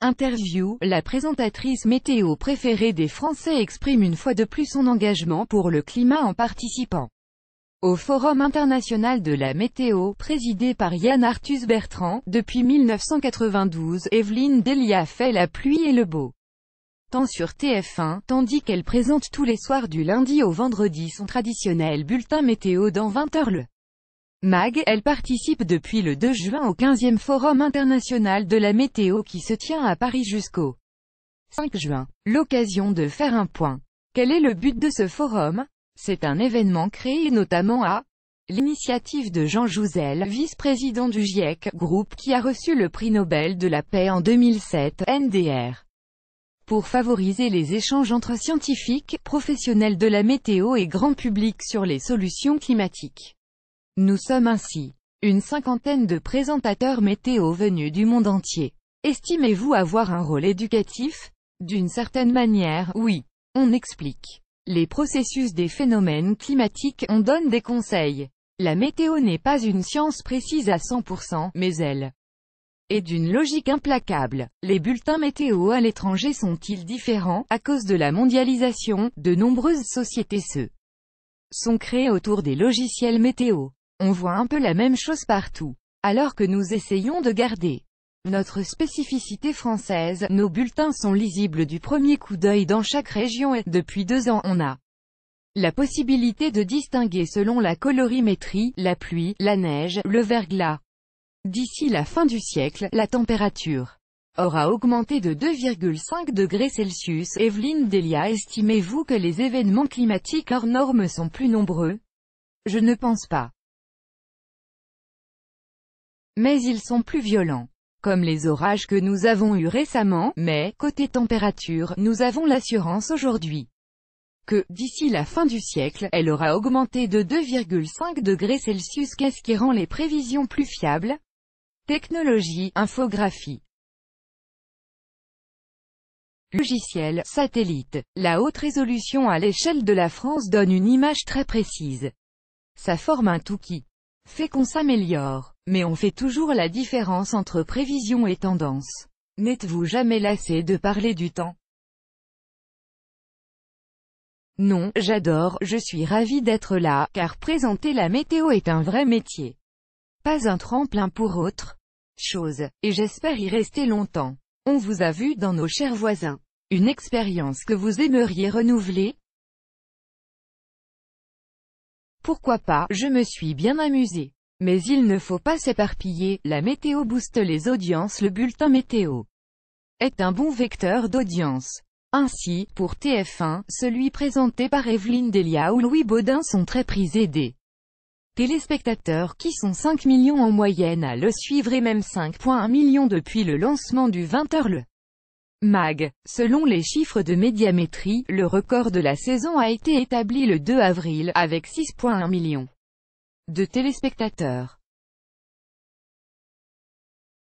Interview, la présentatrice météo préférée des Français exprime une fois de plus son engagement pour le climat en participant au Forum international de la météo, présidé par Yann Arthus Bertrand, depuis 1992, Evelyne Delia fait la pluie et le beau. temps sur TF1, tandis qu'elle présente tous les soirs du lundi au vendredi son traditionnel bulletin météo dans 20h le MAG, elle participe depuis le 2 juin au 15e Forum international de la météo qui se tient à Paris jusqu'au 5 juin. L'occasion de faire un point. Quel est le but de ce forum C'est un événement créé notamment à l'initiative de Jean Jouzel, vice-président du GIEC, groupe qui a reçu le prix Nobel de la paix en 2007, NDR pour favoriser les échanges entre scientifiques, professionnels de la météo et grand public sur les solutions climatiques. Nous sommes ainsi une cinquantaine de présentateurs météo venus du monde entier. Estimez-vous avoir un rôle éducatif D'une certaine manière, oui. On explique les processus des phénomènes climatiques, on donne des conseils. La météo n'est pas une science précise à 100%, mais elle est d'une logique implacable. Les bulletins météo à l'étranger sont-ils différents À cause de la mondialisation, de nombreuses sociétés se sont créées autour des logiciels météo. On voit un peu la même chose partout. Alors que nous essayons de garder notre spécificité française, nos bulletins sont lisibles du premier coup d'œil dans chaque région et, depuis deux ans on a la possibilité de distinguer selon la colorimétrie, la pluie, la neige, le verglas. D'ici la fin du siècle, la température aura augmenté de 2,5 degrés Celsius. Evelyne Delia estimez-vous que les événements climatiques hors normes sont plus nombreux Je ne pense pas mais ils sont plus violents. Comme les orages que nous avons eus récemment, mais, côté température, nous avons l'assurance aujourd'hui que, d'ici la fin du siècle, elle aura augmenté de 2,5 degrés Celsius qu'est-ce qui rend les prévisions plus fiables Technologie, infographie, logiciel, satellite. La haute résolution à l'échelle de la France donne une image très précise. Ça forme un tout qui fait qu'on s'améliore. Mais on fait toujours la différence entre prévision et tendance. N'êtes-vous jamais lassé de parler du temps Non, j'adore, je suis ravi d'être là, car présenter la météo est un vrai métier. Pas un tremplin pour autre chose, et j'espère y rester longtemps. On vous a vu dans nos chers voisins. Une expérience que vous aimeriez renouveler Pourquoi pas, je me suis bien amusé. Mais il ne faut pas s'éparpiller, la météo booste les audiences Le bulletin météo est un bon vecteur d'audience. Ainsi, pour TF1, celui présenté par Evelyne Delia ou Louis Baudin sont très prisés des téléspectateurs qui sont 5 millions en moyenne à le suivre et même 5.1 millions depuis le lancement du 20h le MAG. Selon les chiffres de médiamétrie, le record de la saison a été établi le 2 avril, avec 6.1 millions de téléspectateurs.